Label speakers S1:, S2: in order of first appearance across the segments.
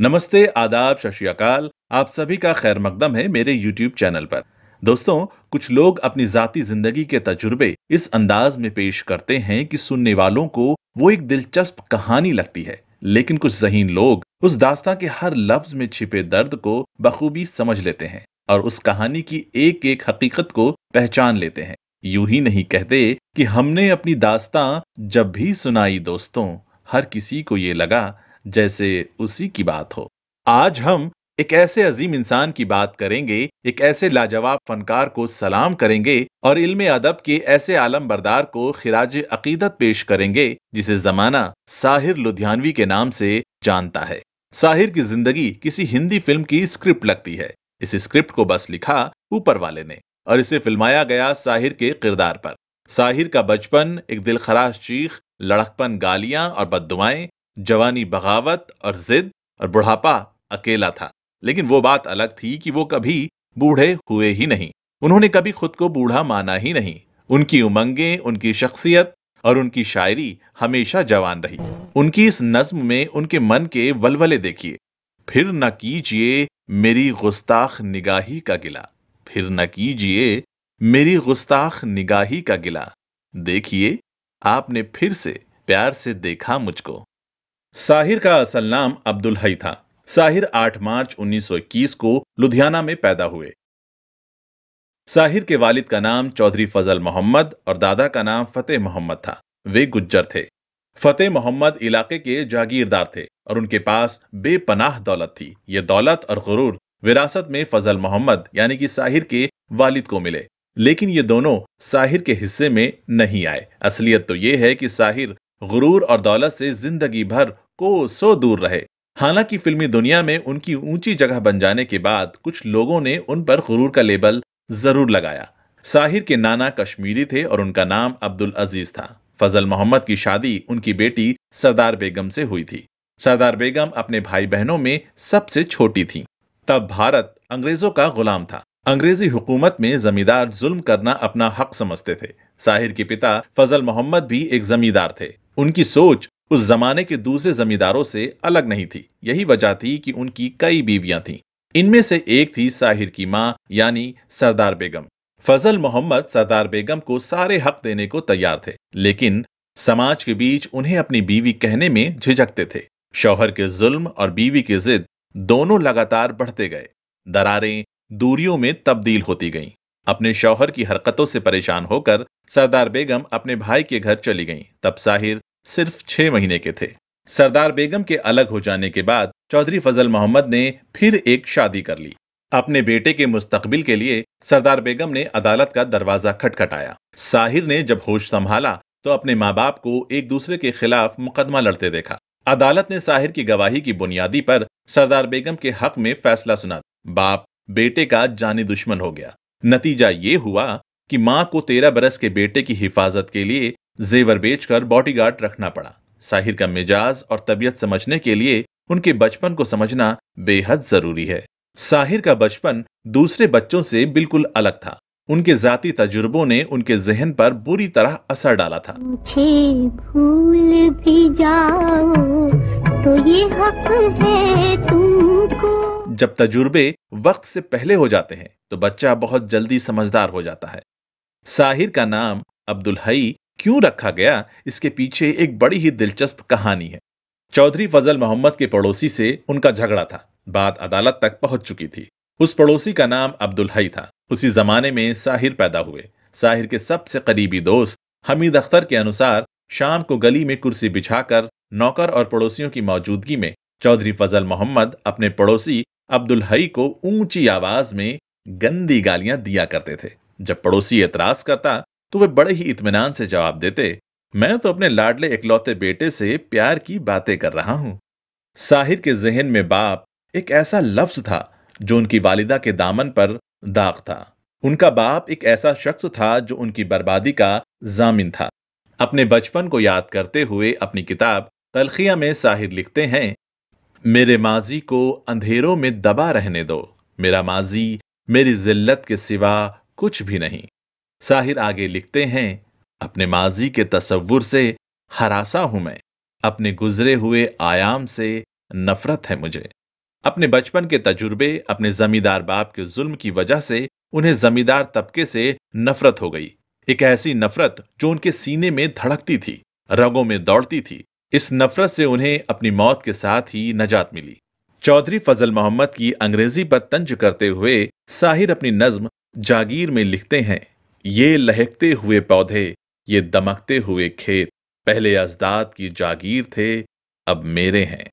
S1: नमस्ते आदाब शशियाकाल आप सभी का खैर मकदम है मेरे यूट्यूब चैनल पर दोस्तों कुछ लोग अपनी जाती जिंदगी के तजुर्बे इस अंदाज में पेश करते हैं कि सुनने वालों को वो एक दिलचस्प कहानी लगती है लेकिन कुछ जहीन लोग उस दास्ता के हर लफ्ज में छिपे दर्द को बखूबी समझ लेते हैं और उस कहानी की एक एक हकीकत को पहचान लेते हैं यू ही नहीं कहते कि हमने अपनी दास्तां जब भी सुनाई दोस्तों हर किसी को ये लगा जैसे उसी की बात हो आज हम एक ऐसे अजीम इंसान की बात करेंगे एक ऐसे लाजवाब फनकार को सलाम करेंगे और इल्म अदब के ऐसे आलम बरदार को खिराज अकीदत पेश करेंगे जिसे जमाना साहिर लुधियानवी के नाम से जानता है साहिर की जिंदगी किसी हिंदी फिल्म की स्क्रिप्ट लगती है इस स्क्रिप्ट को बस लिखा ऊपर वाले ने और इसे फिल्माया गया साहिर के किरदार पर साहिर का बचपन एक दिलखराश चीख लड़कपन गालियां और बददुआएं जवानी बगावत और जिद और बुढ़ापा अकेला था लेकिन वो बात अलग थी कि वो कभी बूढ़े हुए ही नहीं उन्होंने कभी खुद को बूढ़ा माना ही नहीं उनकी उमंगें उनकी शख्सियत और उनकी शायरी हमेशा जवान रही उनकी इस नज्म में उनके मन के वलवले देखिए फिर न कीजिए मेरी गुस्ताख निगाही का गिला फिर न कीजिए मेरी गुस्ताख निगाही का गिला देखिए आपने फिर से प्यार से देखा मुझको साहिर का असल नाम अब्दुल हई था साहिर 8 मार्च 1921 को लुधियाना में पैदा हुए साहिर के वालिद का नाम चौधरी फजल मोहम्मद और दादा का नाम फतेह मोहम्मद था वे गुज्जर थे फतेह मोहम्मद इलाके के जागीरदार थे और उनके पास बेपनाह दौलत थी ये दौलत और गुरूर विरासत में फजल मोहम्मद यानी कि साहिर के वालिद को मिले लेकिन ये दोनों साहिर के हिस्से में नहीं आए असलियत तो ये है कि साहिर गुरूर और दौलत से जिंदगी भर को सो दूर रहे हालांकि फिल्मी दुनिया में उनकी ऊंची जगह बन जाने के बाद कुछ लोगों ने उन पर गुरूर का लेबल जरूर लगाया साहिर के नाना कश्मीरी थे और उनका नाम अब्दुल अजीज था फजल मोहम्मद की शादी उनकी बेटी सरदार बेगम से हुई थी सरदार बेगम अपने भाई बहनों में सबसे छोटी थी तब भारत अंग्रेजों का गुलाम था अंग्रेजी हुकूमत में जमींदार जुल्म करना अपना हक समझते थे साहिर के पिता फजल मोहम्मद भी एक जमींदार थे उनकी सोच उस जमाने के दूसरे जमींदारों से अलग नहीं थी यही वजह थी कि उनकी कई बीवियां थीं इनमें से एक थी साहिर की मां यानी सरदार बेगम फजल मोहम्मद सरदार बेगम को सारे हक देने को तैयार थे लेकिन समाज के बीच उन्हें अपनी बीवी कहने में झिझकते थे शौहर के जुल्म और बीवी की जिद दोनों लगातार बढ़ते गए दरारें दूरियों में तब्दील होती गईं अपने शौहर की हरकतों से परेशान होकर सरदार बेगम अपने भाई के घर चली गईं तब साहिर सिर्फ छह महीने के थे सरदार बेगम के अलग हो जाने के बाद चौधरी फजल मोहम्मद ने फिर एक शादी कर ली अपने बेटे के मुस्तकबिल के लिए सरदार बेगम ने अदालत का दरवाजा खटखटाया साहिर ने जब होश संभाला तो अपने माँ बाप को एक दूसरे के खिलाफ मुकदमा लड़ते देखा अदालत ने साहिर की गवाही की बुनियादी पर सरदार बेगम के हक में फैसला सुना बाप बेटे का जानी दुश्मन हो गया नतीजा ये हुआ कि माँ को तेरह बरस के बेटे की हिफाजत के लिए जेवर बेचकर बॉडीगार्ड रखना पड़ा साहिर का मिजाज और तबीयत समझने के लिए उनके बचपन को समझना बेहद जरूरी है साहिर का बचपन दूसरे बच्चों से बिल्कुल अलग था उनके जाती तजुर्बों ने उनके जहन पर बुरी तरह असर डाला था भूल भी जाओ तो ये हक है तुमको जब तजुर्बे वक्त से पहले हो जाते हैं तो बच्चा बहुत जल्दी समझदार हो जाता है साहिर का नाम अब्दुल हई क्यों रखा गया इसके पीछे एक बड़ी ही दिलचस्प कहानी है चौधरी फजल मोहम्मद के पड़ोसी से उनका झगड़ा था बात अदालत तक पहुंच चुकी थी उस पड़ोसी का नाम अब्दुल हई था उसी जमाने में साहिर पैदा हुए साहिर के सबसे करीबी दोस्त हमीद अख्तर के अनुसार शाम को गली में कुर्सी बिछाकर नौकर और पड़ोसियों की मौजूदगी में चौधरी फजल मोहम्मद अपने पड़ोसी अब्दुल हई को ऊंची आवाज में गंदी गालियां दिया करते थे जब पड़ोसी एतराज करता तो वे बड़े ही इतमान से जवाब देते मैं तो अपने लाडले इकलौते बेटे से प्यार की बातें कर रहा हूं साहिर के जहन में बाप एक ऐसा लफ्ज था जो उनकी वालिदा के दामन पर दाग था उनका बाप एक ऐसा शख्स था जो उनकी बर्बादी का जामिन था अपने बचपन को याद करते हुए अपनी किताब तलखिया में साहिर लिखते हैं मेरे माजी को अंधेरों में दबा रहने दो मेरा माजी मेरी जिल्लत के सिवा कुछ भी नहीं साहिर आगे लिखते हैं अपने माजी के तस्वुर से हरासा हूं मैं अपने गुजरे हुए आयाम से नफरत है मुझे अपने बचपन के तजुर्बे अपने जमींदार बाप के जुल्म की वजह से उन्हें जमींदार तबके से नफरत हो गई एक ऐसी नफरत जो उनके सीने में धड़कती थी रगों में दौड़ती थी इस नफरत से उन्हें अपनी मौत के साथ ही नजात मिली चौधरी फजल मोहम्मद की अंग्रेजी पर तंज करते हुए साहिर अपनी नज्म जागीर में लिखते हैं ये लहकते हुए पौधे ये दमकते हुए खेत पहले अजदाद की जागीर थे अब मेरे हैं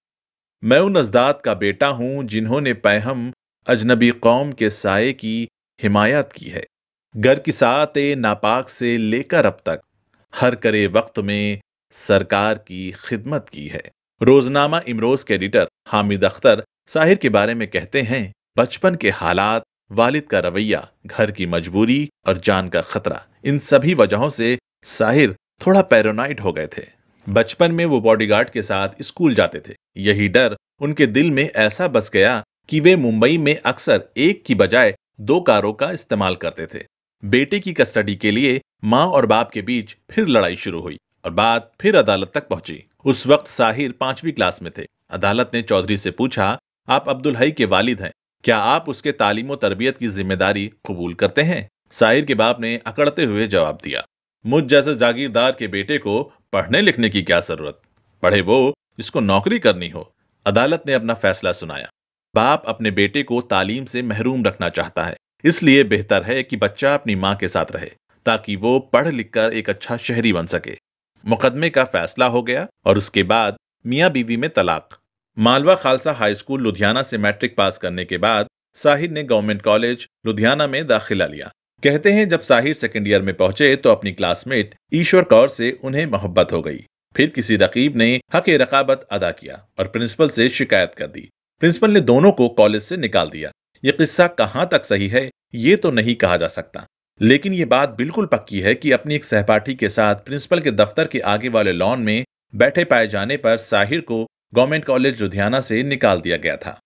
S1: मैं उन अजदाद का बेटा हूं जिन्होंने पैहम अजनबी कौम के साय की हिमायत की है घर की सात नापाक से लेकर अब तक हर करे वक्त में सरकार की खिदमत की है रोजनामा इमरोज के एडिटर हामिद अख्तर साहिर के बारे में कहते हैं बचपन के हालात वालिद का रवैया घर की मजबूरी और जान का खतरा इन सभी वजहों से साहिर थोड़ा पैरोनाइट हो गए थे बचपन में वो बॉडीगार्ड के साथ स्कूल जाते थे यही डर उनके दिल में ऐसा बस गया कि वे मुंबई में अक्सर एक की बजाय दो कारों का इस्तेमाल करते थे बेटे की कस्टडी के लिए माँ और बाप के बीच फिर लड़ाई शुरू हुई और बात फिर अदालत तक पहुंची उस वक्त साहिर पांचवी क्लास में थे अदालत ने चौधरी से पूछा आप अब्दुल हई के वालिद हैं क्या आप उसके तालीम तरबियत की जिम्मेदारी कबूल करते हैं साहिर के बाप ने अकड़ते हुए जवाब दिया मुझ जैसे जागीरदार के बेटे को पढ़ने लिखने की क्या जरूरत पढ़े वो जिसको नौकरी करनी हो अदालत ने अपना फैसला सुनाया बाप अपने बेटे को तालीम से महरूम रखना चाहता है इसलिए बेहतर है कि बच्चा अपनी माँ के साथ रहे ताकि वो पढ़ लिख कर एक अच्छा शहरी बन सके मुकदमे का फैसला हो गया और उसके बाद मियाँ बीवी में तलाक मालवा खालसा हाई स्कूल लुधियाना से मैट्रिक पास करने के बाद साहिर ने गवर्नमेंट कॉलेज लुधियाना में दाखिला लिया कहते हैं जब साहिर सेकेंड ईयर में पहुंचे तो अपनी क्लासमेट ईश्वर कौर से उन्हें मोहब्बत हो गई फिर किसी रकीब ने हक रकाबत अदा किया और प्रिंसिपल से शिकायत कर दी प्रिंसिपल ने दोनों को कॉलेज से निकाल दिया ये किस्सा कहाँ तक सही है ये तो नहीं कहा जा सकता लेकिन ये बात बिल्कुल पक्की है कि अपनी एक सहपाठी के साथ प्रिंसिपल के दफ्तर के आगे वाले लॉन में बैठे पाए जाने पर साहिर को गवर्नमेंट कॉलेज लुधियाना से निकाल दिया गया था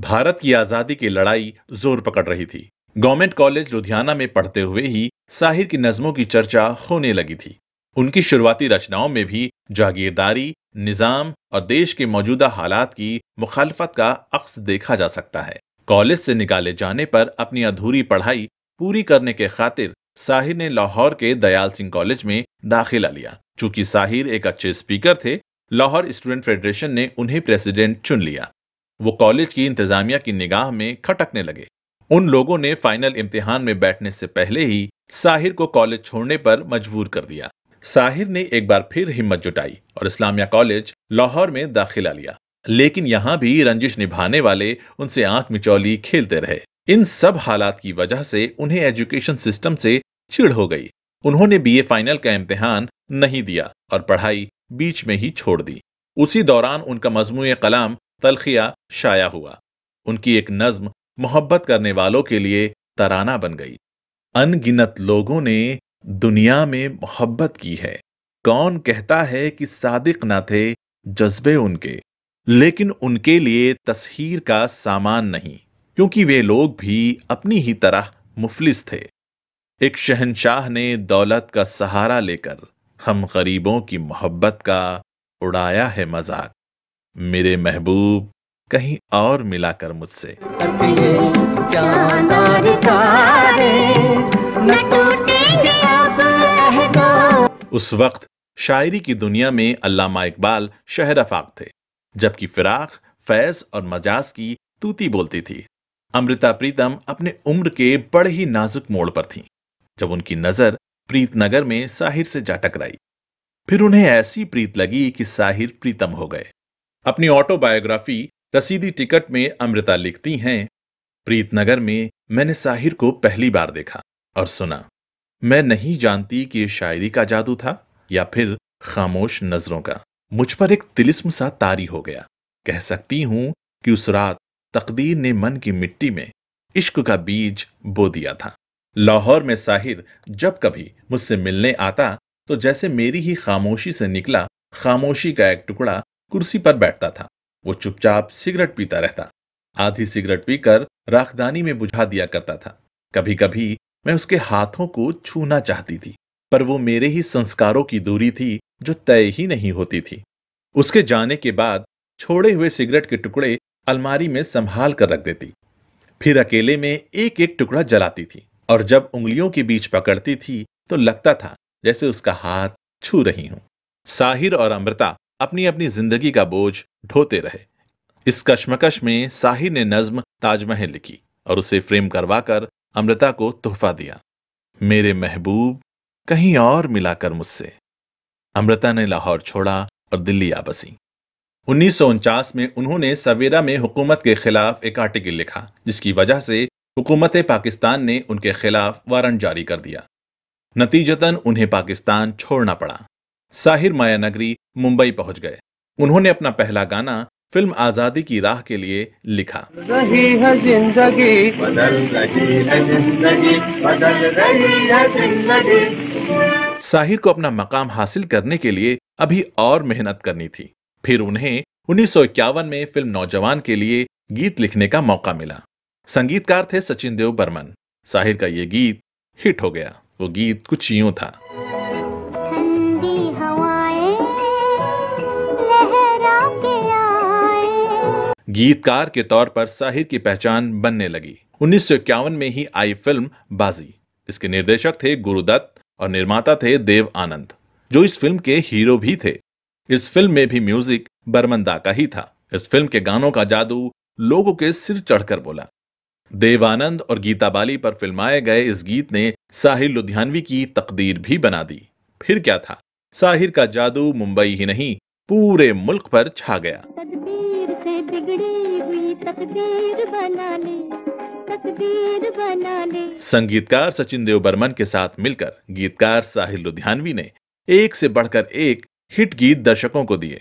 S1: भारत की आजादी की लड़ाई जोर पकड़ रही थी गवर्नमेंट कॉलेज लुधियाना में पढ़ते हुए ही साहिर की नज्मों की चर्चा होने लगी थी उनकी शुरुआती रचनाओं में भी जागीरदारी निजाम और देश के मौजूदा हालात की मुखालफत का अक्स देखा जा सकता है कॉलेज से निकाले जाने पर अपनी अधूरी पढ़ाई पूरी करने के खातिर साहिर ने लाहौर के दयाल सिंह कॉलेज में दाखिला लिया चूंकि साहिर एक अच्छे स्पीकर थे लाहौर स्टूडेंट फेडरेशन ने उन्हें प्रेसिडेंट चुन लिया वो कॉलेज की इंतजामिया की निगाह में खटकने लगे उन लोगों ने फाइनल इम्तिहान में बैठने से पहले ही साहिर को कॉलेज छोड़ने पर मजबूर कर दिया साहिर ने एक बार फिर हिम्मत जुटाई और इस्लामिया कॉलेज लाहौर में दाखिला लिया लेकिन यहाँ भी रंजिश निभाने वाले उनसे आंख मिचौली खेलते रहे इन सब हालात की वजह से उन्हें एजुकेशन सिस्टम से चिड़ हो गई उन्होंने बीए फाइनल का इम्तिहान नहीं दिया और पढ़ाई बीच में ही छोड़ दी उसी दौरान उनका मजमू कलाम तलखिया शाया हुआ उनकी एक नज्म मोहब्बत करने वालों के लिए तराना बन गई अनगिनत लोगों ने दुनिया में मोहब्बत की है कौन कहता है कि सादिक ना थे जज्बे उनके लेकिन उनके लिए तस्हीर का सामान नहीं क्योंकि वे लोग भी अपनी ही तरह मुफलिस थे एक शहनशाह ने दौलत का सहारा लेकर हम गरीबों की मोहब्बत का उड़ाया है मजाक मेरे महबूब कहीं और मिलाकर मुझसे उस वक्त शायरी की दुनिया में अल्लामा इकबाल शहर अफाक थे जबकि फिराक फैज और मजाज की तूती बोलती थी अमृता प्रीतम अपने उम्र के बड़े ही नाजुक मोड़ पर थीं जब उनकी नजर प्रीतनगर में साहिर से जा टकराई फिर उन्हें ऐसी प्रीत लगी कि साहिर प्रीतम हो गए अपनी ऑटोबायोग्राफी रसीदी टिकट में अमृता लिखती हैं प्रीतनगर में मैंने साहिर को पहली बार देखा और सुना मैं नहीं जानती कि यह शायरी का जादू था या फिर खामोश नजरों का मुझ पर एक तिलिस्म सा तारी हो गया कह सकती हूं कि उस रात तकदीर ने मन की मिट्टी में इश्क का बीज बो दिया था लाहौर में साहिर जब कभी मुझसे मिलने आता तो जैसे मेरी ही खामोशी से निकला खामोशी का एक टुकड़ा कुर्सी पर बैठता था वो चुपचाप सिगरेट पीता रहता आधी सिगरेट पीकर राखदानी में बुझा दिया करता था कभी कभी मैं उसके हाथों को छूना चाहती थी पर वो मेरे ही संस्कारों की दूरी थी जो तय ही नहीं होती थी उसके जाने के बाद छोड़े हुए सिगरेट के टुकड़े अलमारी में संभाल कर रख देती फिर अकेले में एक एक टुकड़ा जलाती थी और जब उंगलियों के बीच पकड़ती थी तो लगता था जैसे उसका हाथ छू रही हूं साहिर और अमृता अपनी अपनी जिंदगी का बोझ ढोते रहे इस कश्मकश में साहिर ने नज्म ताजमहल लिखी और उसे फ्रेम करवाकर अमृता को तोहफा दिया मेरे महबूब कहीं और मिलाकर मुझसे अमृता ने लाहौर छोड़ा और दिल्ली आ बसी उन्नीस में उन्होंने सवेरा में हुकूमत के खिलाफ एक आर्टिकल लिखा जिसकी वजह से हुकूमत पाकिस्तान ने उनके खिलाफ वारंट जारी कर दिया नतीजतन उन्हें पाकिस्तान छोड़ना पड़ा साहिर माया नगरी मुंबई पहुंच गए उन्होंने अपना पहला गाना फिल्म आजादी की राह के लिए लिखा रही है जिंदगी बदल रही है जिंदगी साहिर को अपना मकाम हासिल करने के लिए अभी और मेहनत करनी थी फिर उन्हें उन्नीस में फिल्म नौजवान के लिए गीत लिखने का मौका मिला संगीतकार थे सचिन देव बर्मन साहिर का ये गीत हिट हो गया वो गीत कुछ यूं था गीतकार के तौर पर साहिर की पहचान बनने लगी उन्नीस में ही आई फिल्म बाजी इसके निर्देशक थे गुरुदत्त और निर्माता थे देव आनंद जो इस फिल्म के हीरो भी थे इस फिल्म में भी म्यूजिक बर्मन दा का ही था इस फिल्म के गानों का जादू लोगों के सिर चढ़कर बोला देवानंद और गीता बाली पर फिल्माए गए इस गीत ने साहिर लुधियानवी की तकदीर भी बना दी फिर क्या था साहिर का जादू मुंबई ही नहीं पूरे मुल्क पर छा गया तकदीर से बिगड़ी हुई तकदीर बना ले तकदीर बना ले संगीतकार सचिन देव बर्मन के साथ मिलकर गीतकार साहिर लुधियानवी ने एक से बढ़कर एक हिट गीत दर्शकों को दिए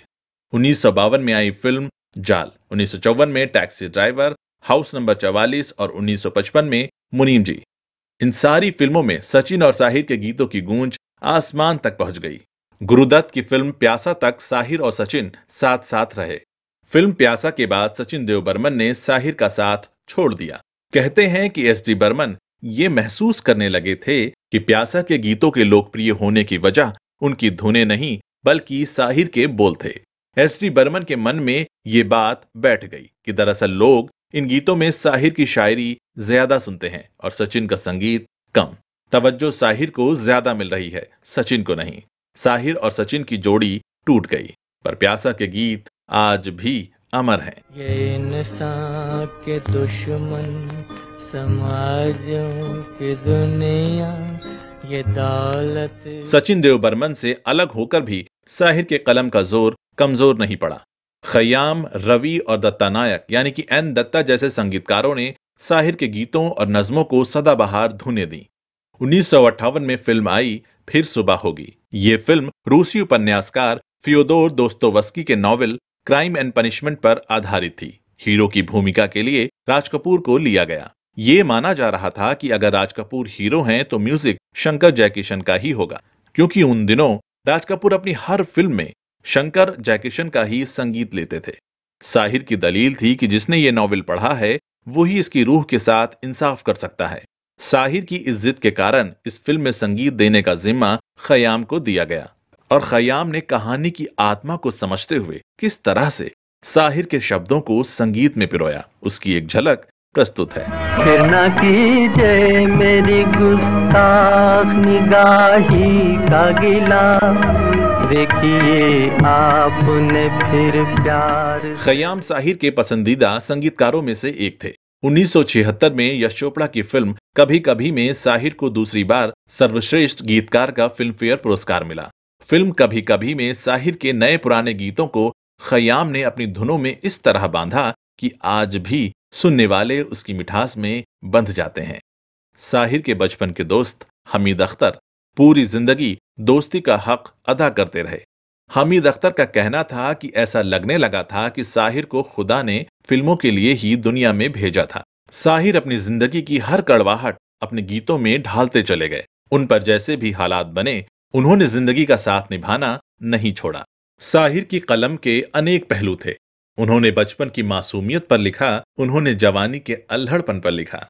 S1: उन्नीस में आई फिल्म जाल उन्नीस में टैक्सी ड्राइवर हाउस नंबर चवालीस और 1955 में मुनीम जी इन सारी फिल्मों में सचिन और साहिर के गीतों की गूंज आसमान तक पहुंच गई गुरुदत्त की फिल्म प्यासा तक साहिर और सचिन साथ साथ रहे फिल्म प्यासा के बाद सचिन देव बर्मन ने साहिर का साथ छोड़ दिया कहते हैं कि एस डी बर्मन ये महसूस करने लगे थे कि प्यासा के गीतों के लोकप्रिय होने की वजह उनकी धुने नहीं बल्कि साहिर के बोल थे एस डी बर्मन के मन में ये बात बैठ गई कि दरअसल लोग इन गीतों में साहिर की शायरी ज्यादा सुनते हैं और सचिन का संगीत कम तवज्जो साहिर को ज्यादा मिल रही है सचिन को नहीं साहिर और सचिन की जोड़ी टूट गई पर प्यासा के गीत आज भी अमर हैं ये के दुश्मन समाजों की दुनिया ये दौलत सचिन देव बर्मन से अलग होकर भी साहिर के कलम का जोर कमजोर नहीं पड़ा खयाम रवि और दत्ता नायक यानी कि एन दत्ता जैसे संगीतकारों ने साहिर के गीतों और नज़मों को सदाबहार धुने दी उन्नीस में फिल्म आई फिर सुबह होगी ये फिल्म रूसी उपन्यासकार फियोदोर दोस्तोवस्की के नॉवेल क्राइम एंड पनिशमेंट पर आधारित थी हीरो की भूमिका के लिए राज कपूर को लिया गया ये माना जा रहा था कि अगर राज कपूर हीरो हैं तो म्यूजिक शंकर जयकिशन का ही होगा क्योंकि उन दिनों राज कपूर अपनी हर फिल्म में शंकर जयकिशन का ही संगीत लेते थे साहिर की दलील थी कि जिसने ये नॉवेल पढ़ा है वो ही इसकी रूह के साथ इंसाफ कर सकता है साहिर की इज्जत के कारण इस फिल्म में संगीत देने का जिम्मा खयाम को दिया गया और खयाम ने कहानी की आत्मा को समझते हुए किस तरह से साहिर के शब्दों को संगीत में पिरोया उसकी एक झलक प्रस्तुत है फिर न कीजे मेरी गुस्ताख निगाही का गिला आपने फिर प्यार खयाम साहिर के पसंदीदा संगीतकारों में से एक थे 1976 में यश चोपड़ा की फिल्म कभी कभी में साहिर को दूसरी बार सर्वश्रेष्ठ गीतकार का फिल्म फेयर पुरस्कार मिला फिल्म कभी कभी में साहिर के नए पुराने गीतों को खयाम ने अपनी धुनों में इस तरह बांधा कि आज भी सुनने वाले उसकी मिठास में बंध जाते हैं साहिर के बचपन के दोस्त हमीद अख्तर पूरी जिंदगी दोस्ती का हक अदा करते रहे हमीद अख्तर का कहना था कि ऐसा लगने लगा था कि साहिर को खुदा ने फिल्मों के लिए ही दुनिया में भेजा था साहिर अपनी जिंदगी की हर कड़वाहट अपने गीतों में ढालते चले गए उन पर जैसे भी हालात बने उन्होंने जिंदगी का साथ निभाना नहीं छोड़ा साहिर की कलम के अनेक पहलू थे उन्होंने बचपन की मासूमियत पर लिखा उन्होंने जवानी के अल्हड़पन पर लिखा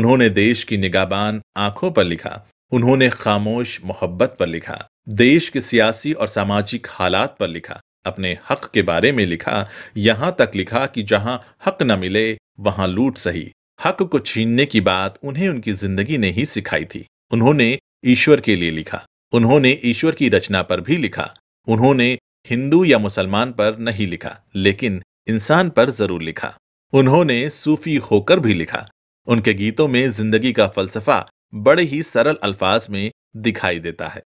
S1: उन्होंने देश की निगाबान आंखों पर लिखा उन्होंने खामोश मोहब्बत पर लिखा देश के सियासी और सामाजिक हालात पर लिखा अपने हक के बारे में लिखा यहां तक लिखा कि जहां हक न मिले वहां लूट सही हक को छीनने की बात उन्हें उनकी जिंदगी ने ही सिखाई थी उन्होंने ईश्वर के लिए लिखा उन्होंने ईश्वर की रचना पर भी लिखा उन्होंने हिंदू या मुसलमान पर नहीं लिखा लेकिन इंसान पर जरूर लिखा उन्होंने सूफी होकर भी लिखा उनके गीतों में जिंदगी का फलसफा बड़े ही सरल अल्फाज में दिखाई देता है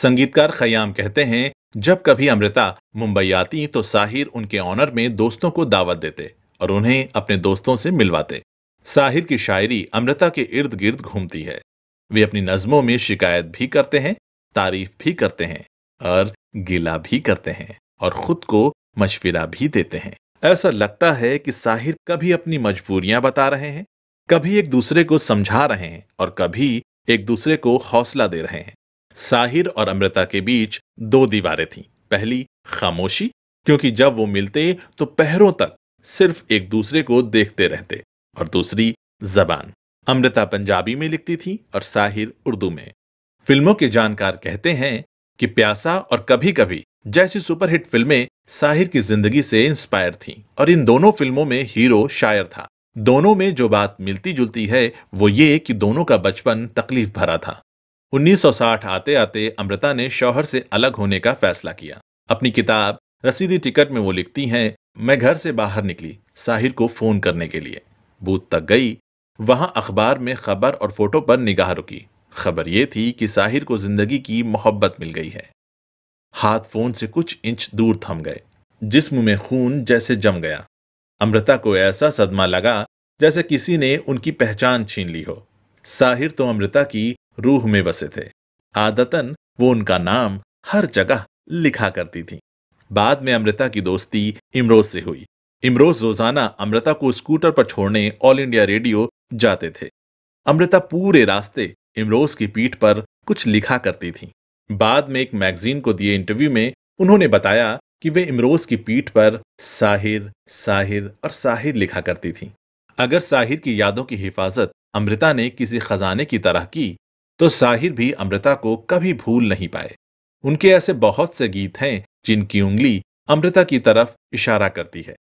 S1: संगीतकार खयाम कहते हैं जब कभी अमृता मुंबई आती तो साहिर उनके ऑनर में दोस्तों को दावत देते और उन्हें अपने दोस्तों से मिलवाते साहिर की शायरी अमृता के इर्द गिर्द घूमती है वे अपनी नज्मों में शिकायत भी करते हैं तारीफ भी करते हैं और गिला भी करते हैं और खुद को मशविरा भी देते हैं ऐसा लगता है कि साहिर कभी अपनी मजबूरियां बता रहे हैं कभी एक दूसरे को समझा रहे हैं और कभी एक दूसरे को हौसला दे रहे हैं साहिर और अमृता के बीच दो दीवारें थीं पहली खामोशी क्योंकि जब वो मिलते तो पहरों तक सिर्फ एक दूसरे को देखते रहते और दूसरी जबान अमृता पंजाबी में लिखती थी और साहिर उर्दू में फिल्मों के जानकार कहते हैं कि प्यासा और कभी कभी जैसी सुपरहिट फिल्में साहिर की जिंदगी से इंस्पायर थीं और इन दोनों फिल्मों में हीरो शायर था दोनों में जो बात मिलती जुलती है वो ये कि दोनों का बचपन तकलीफ भरा था 1960 आते आते अमृता ने शौहर से अलग होने का फैसला किया अपनी किताब रसीदी टिकट में वो लिखती हैं मैं घर से बाहर निकली साहिर को फोन करने के लिए बूथ तक गई वहां अखबार में खबर और फोटो पर निगाह रुकी खबर ये थी कि साहिर को जिंदगी की मोहब्बत मिल गई है हाथ फोन से कुछ इंच दूर थम गए जिस्म में खून जैसे जम गया अमृता को ऐसा सदमा लगा जैसे किसी ने उनकी पहचान छीन ली हो साहिर तो अमृता की रूह में बसे थे आदतन वो उनका नाम हर जगह लिखा करती थी बाद में अमृता की दोस्ती इमरोज से हुई इमरोज रोजाना अमृता को स्कूटर पर छोड़ने ऑल इंडिया रेडियो जाते थे अमृता पूरे रास्ते इमरोज की पीठ पर कुछ लिखा करती थी बाद में एक मैगजीन को दिए इंटरव्यू में उन्होंने बताया कि वे इमरोज की पीठ पर साहिर साहिर और साहिर लिखा करती थीं। अगर साहिर की यादों की हिफाजत अमृता ने किसी खजाने की तरह की तो साहिर भी अमृता को कभी भूल नहीं पाए उनके ऐसे बहुत से गीत हैं जिनकी उंगली अमृता की तरफ इशारा करती है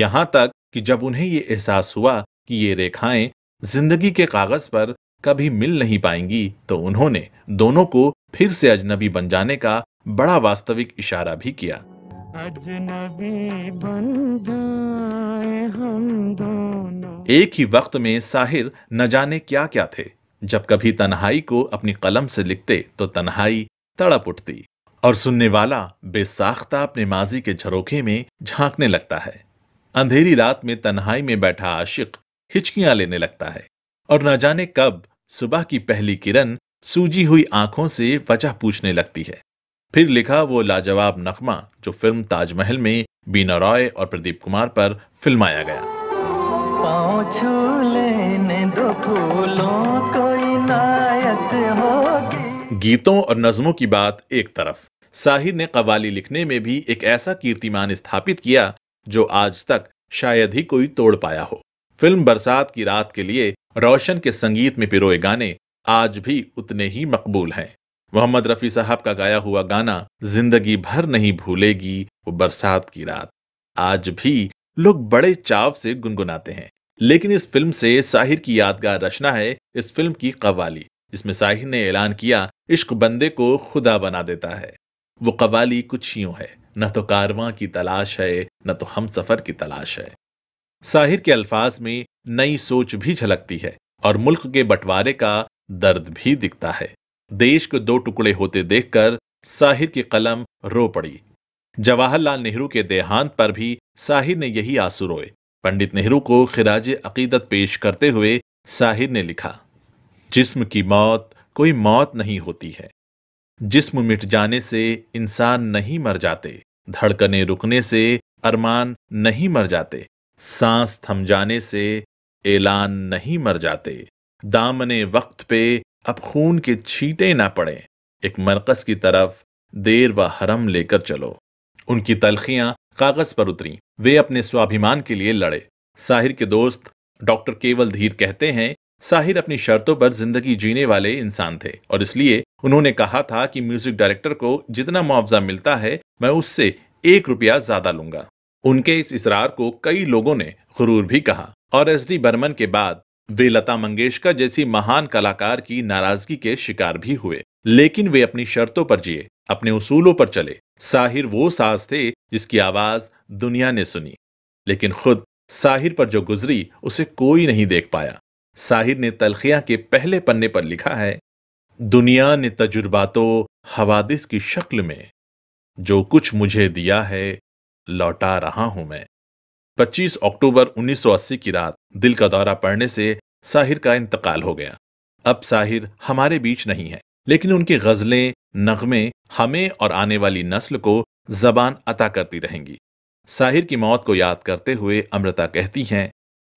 S1: यहां तक कि जब उन्हें ये एहसास हुआ कि ये रेखाएं जिंदगी के कागज पर कभी मिल नहीं पाएंगी तो उन्होंने दोनों को फिर से अजनबी बन जाने का बड़ा वास्तविक इशारा भी किया एक ही वक्त में साहिर न जाने क्या क्या थे जब कभी तन्हाई को अपनी कलम से लिखते तो तन्हाई तड़प उठती और सुनने वाला बेसाख्ता अपने माजी के झरोखे में झांकने लगता है अंधेरी रात में तन्हाई में बैठा आशिक हिचकियां लेने लगता है और न जाने कब सुबह की पहली किरण सूजी हुई आंखों से वजह पूछने लगती है फिर लिखा वो लाजवाब नकमा जो फिल्म ताजमहल में बीना रॉय और प्रदीप कुमार पर फिल्माया गया गीतों और नज्मों की बात एक तरफ साहिर ने कवाली लिखने में भी एक ऐसा कीर्तिमान स्थापित किया जो आज तक शायद ही कोई तोड़ पाया हो फिल्म बरसात की रात के लिए रोशन के संगीत में पिरोए गाने आज भी उतने ही मकबूल हैं मोहम्मद रफ़ी साहब का गाया हुआ गाना जिंदगी भर नहीं भूलेगी वो बरसात की रात आज भी लोग बड़े चाव से गुनगुनाते हैं लेकिन इस फिल्म से साहिर की यादगार रचना है इस फिल्म की कवाली जिसमें साहिर ने ऐलान किया इश्क बंदे को खुदा बना देता है वो कवाली कुछ यूं है न तो कारवां की तलाश है न तो हम सफर की तलाश है साहिर के अल्फाज में नई सोच भी झलकती है और मुल्क के बंटवारे का दर्द भी दिखता है देश को दो टुकड़े होते देखकर साहिर की कलम रो पड़ी जवाहरलाल नेहरू के देहांत पर भी साहिर ने यही आंसू रोए पंडित नेहरू को खिराज अकीदत पेश करते हुए साहिर ने लिखा जिस्म की मौत कोई मौत नहीं होती है जिस्म मिट जाने से इंसान नहीं मर जाते धड़कने रुकने से अरमान नहीं मर जाते सांस थम जाने से ऐलान नहीं मर जाते दामने वक्त पे अब खून के छीटे ना पड़े एक मरकज की तरफ देर व हरम लेकर चलो उनकी तलखियां कागज पर उतरी वे अपने स्वाभिमान के लिए लड़े साहिर के दोस्त डॉक्टर केवल धीर कहते हैं साहिर अपनी शर्तों पर जिंदगी जीने वाले इंसान थे और इसलिए उन्होंने कहा था कि म्यूजिक डायरेक्टर को जितना मुआवजा मिलता है मैं उससे एक रुपया ज्यादा लूंगा उनके इस इसरार को कई लोगों ने गुरूर भी कहा और एस डी बर्मन के बाद वे लता मंगेशकर जैसी महान कलाकार की नाराजगी के शिकार भी हुए लेकिन वे अपनी शर्तों पर जिए अपने उसूलों पर चले साहिर वो साज थे जिसकी आवाज दुनिया ने सुनी लेकिन खुद साहिर पर जो गुजरी उसे कोई नहीं देख पाया साहिर ने तलखिया के पहले पन्ने पर लिखा है दुनिया ने तजुर्बातों हवादिस की शक्ल में जो कुछ मुझे दिया है लौटा रहा हूं मैं 25 अक्टूबर 1980 की रात दिल का दौरा पड़ने से साहिर का इंतकाल हो गया अब साहिर हमारे बीच नहीं है लेकिन उनकी गजलें नगमे हमें और आने वाली नस्ल को जबान अता करती रहेंगी साहिर की मौत को याद करते हुए अमृता कहती हैं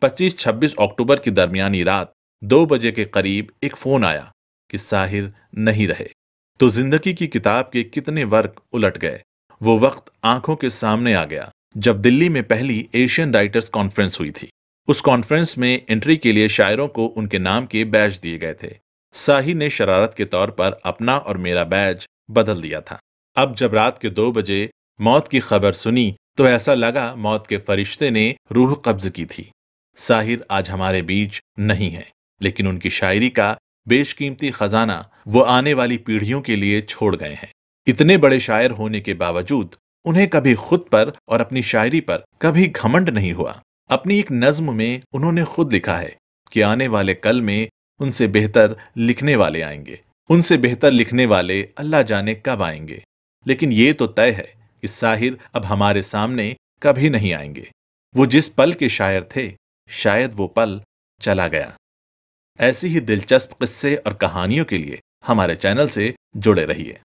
S1: 25-26 अक्टूबर की दरमियानी रात दो बजे के करीब एक फोन आया कि साहिर नहीं रहे तो जिंदगी की किताब के कितने वर्क उलट गए वो वक्त आंखों के सामने आ गया जब दिल्ली में पहली एशियन राइटर्स कॉन्फ्रेंस हुई थी उस कॉन्फ्रेंस में एंट्री के लिए शायरों को उनके नाम के बैज दिए गए थे साही ने शरारत के तौर पर अपना और मेरा बैज बदल दिया था अब जब रात के दो बजे मौत की खबर सुनी तो ऐसा लगा मौत के फरिश्ते ने रूह कब्ज की थी साहिर आज हमारे बीच नहीं है लेकिन उनकी शायरी का बेशकीमती खजाना वो आने वाली पीढ़ियों के लिए छोड़ गए हैं इतने बड़े शायर होने के बावजूद उन्हें कभी खुद पर और अपनी शायरी पर कभी घमंड नहीं हुआ अपनी एक नज्म में उन्होंने खुद लिखा है कि आने वाले कल में उनसे बेहतर लिखने वाले आएंगे उनसे बेहतर लिखने वाले अल्लाह जाने कब आएंगे लेकिन ये तो तय है कि साहिर अब हमारे सामने कभी नहीं आएंगे वो जिस पल के शायर थे शायद वो पल चला गया ऐसी ही दिलचस्प किस्से और कहानियों के लिए हमारे चैनल से जुड़े रहिए